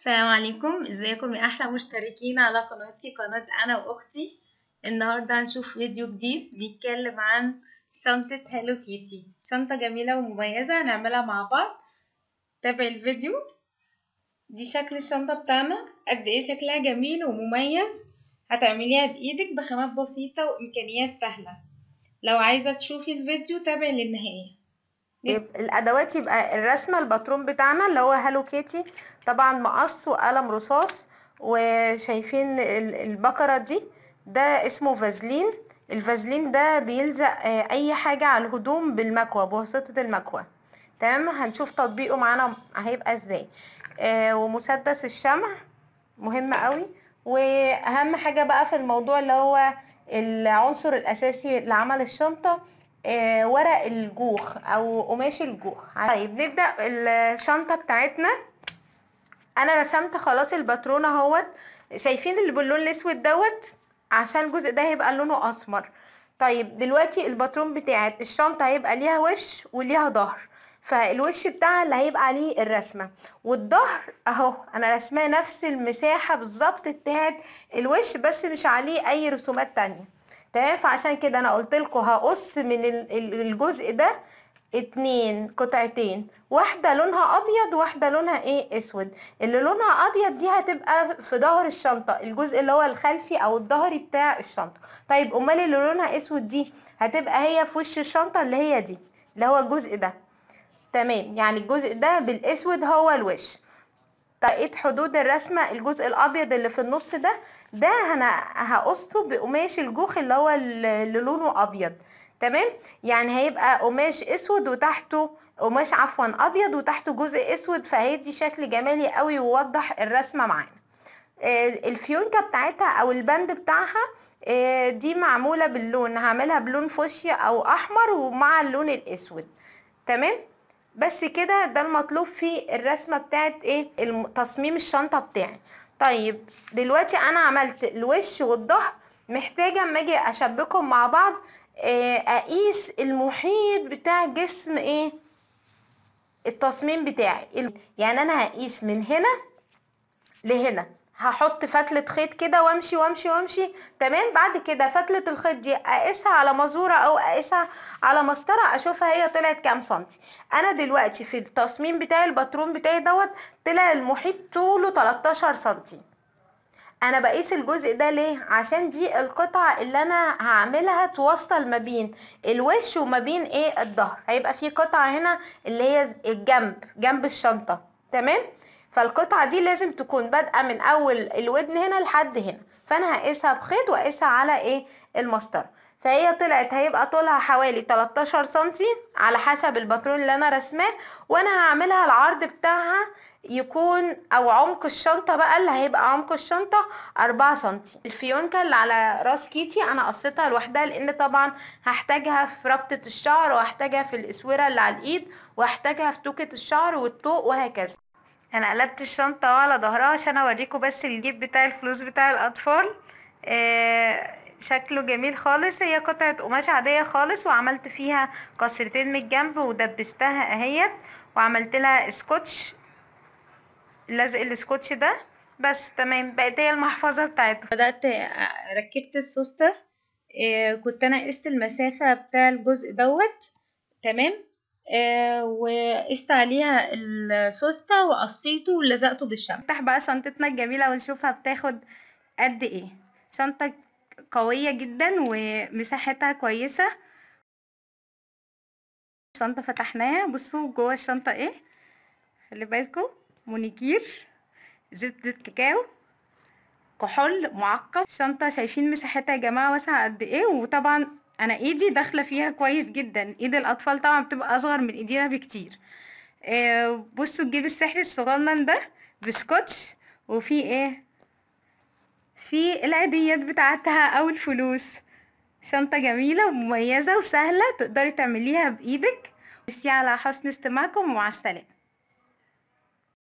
السلام عليكم ازيكم يا احلى مشتركين على قناتي قناة انا واختي النهاردة هنشوف فيديو جديد بيتكلم عن شنطة هالو كيتي شنطة جميلة ومميزة هنعملها مع بعض تابع الفيديو دي شكل الشنطة بتاعنا قد ايه شكلها جميل ومميز هتعمليها بايدك بخامات بسيطة وامكانيات سهلة لو عايزة تشوفي الفيديو تابع للنهاية إيه؟ يبقى الادوات يبقى الرسمه الباترون بتاعنا اللي هو هالو كيتي طبعا مقص وقلم رصاص وشايفين البقره دي ده اسمه فازلين الفازلين ده بيلزق آه، اي حاجه على الهدوم بالمكوى بواسطه المكوى تمام هنشوف تطبيقه معانا هيبقى ازاي آه، ومسدس الشمع مهم قوي واهم حاجه بقى في الموضوع اللي هو العنصر الاساسي لعمل الشنطه آه، ورق الجوخ او قماش الجوخ طيب نبدا الشنطه بتاعتنا انا رسمت خلاص الباترون اهوت شايفين اللي باللون الاسود دوت عشان الجزء ده هيبقى لونه اسمر طيب دلوقتي الباترون بتاعت الشنطه هيبقى ليها وش وليها ظهر فالوش بتاعها اللي هيبقى عليه الرسمه والظهر اهو انا رسماه نفس المساحه بالظبط بتاعت الوش بس مش عليه اي رسومات تانية تمام فعشان كده انا قلت لكم هقص من الجزء ده اتنين قطعتين واحدة لونها ابيض واحدة لونها ايه اسود اللي لونها ابيض دي هتبقى في ظهر الشنطة الجزء اللي هو الخلفي او الظهري بتاع الشنطة طيب امال اللي لونها اسود دي هتبقى هي في وش الشنطة اللي هي دي اللي هو الجزء ده تمام يعني الجزء ده بالاسود هو الوش طاقية حدود الرسمة الجزء الأبيض اللي في النص ده ده هنا هقصه بقماش الجوخ اللي هو اللي لونه أبيض تمام يعني هيبقى قماش اسود وتحته قماش عفوا ابيض وتحته جزء اسود فهيدي شكل جمالي قوي ويوضح الرسمه معانا آه، الفيونكه بتاعتها او البند بتاعها آه، دي معموله باللون هعملها بلون فوشيا او احمر ومع اللون الاسود تمام بس كده ده المطلوب في الرسمه بتاعت ايه تصميم الشنطه بتاعي طيب دلوقتي انا عملت الوش والظهر محتاجه اما اجي اشبكهم مع بعض آه، اقيس المحيط بتاع جسم ايه التصميم بتاعي يعني انا هقيس من هنا لهنا هحط فتله خيط كده وامشي وامشي وامشي تمام بعد كده فتله الخيط دي اقيسها على مزوره او اقيسها على مسطره اشوفها هي طلعت كام سنتي انا دلوقتي في التصميم بتاعي الباترون بتاعي دوت طلع المحيط طوله 13 سنتي انا بقيس الجزء ده ليه عشان دي القطعه اللي انا هعملها توصل ما بين الوش وما بين ايه الظهر هيبقى في قطعه هنا اللي هي الجنب جنب الشنطه تمام فالقطعة دي لازم تكون بادئة من أول الودن هنا لحد هنا فأنا هقيسها بخيط وأقيسها على إيه المسطرة فهي طلعت هيبقى طولها حوالي 13 سنتي على حسب الباترون اللي انا رسماه وانا هعملها العرض بتاعها يكون او عمق الشنطة بقى اللي هيبقى عمق الشنطة 4 سنتي الفيونكة اللي على راس كيتي انا قصيتها لوحدها لان طبعا هحتاجها في ربطة الشعر وهحتاجها في الاسورة اللي على الايد وهحتاجها في توكة الشعر والطوق وهكذا انا قلبت الشنطة على ظهرها عشان اوريكم بس الجيب بتاع الفلوس بتاع الاطفال آه شكله جميل خالص هي قطعة قماش عادية خالص وعملت فيها قصرتين من الجنب ودبستها اهيت وعملت لها سكوتش لزق السكوتش ده بس تمام بقت هي المحفظة بتاعته بدأت ركبت السوستة آه، كنت انا قست المسافة بتاع الجزء دوت تمام آه، وقست عليها السوسته وقصيته ولزقته بالشمع افتح بقى شنطتنا الجميله ونشوفها بتاخد قد ايه شنطه قويه جدا ومساحتها كويسه شنطة فتحناها بصوا جوه الشنطه ايه خلي بالكم مونيكير زبده كاكاو كحول معقم الشنطه شايفين مساحتها يا جماعه واسعه قد ايه وطبعا انا ايدي داخله فيها كويس جدا ايد الاطفال طبعا بتبقى اصغر من ايدينا بكتير آه بصوا الجيب السحر الصغنن ده بسكوتش وفي ايه في العاديات بتاعتها او الفلوس شنطه جميله ومميزه وسهله تقدري تعمليها بايدك ميرسي على حسن استماعكم ومع السلامه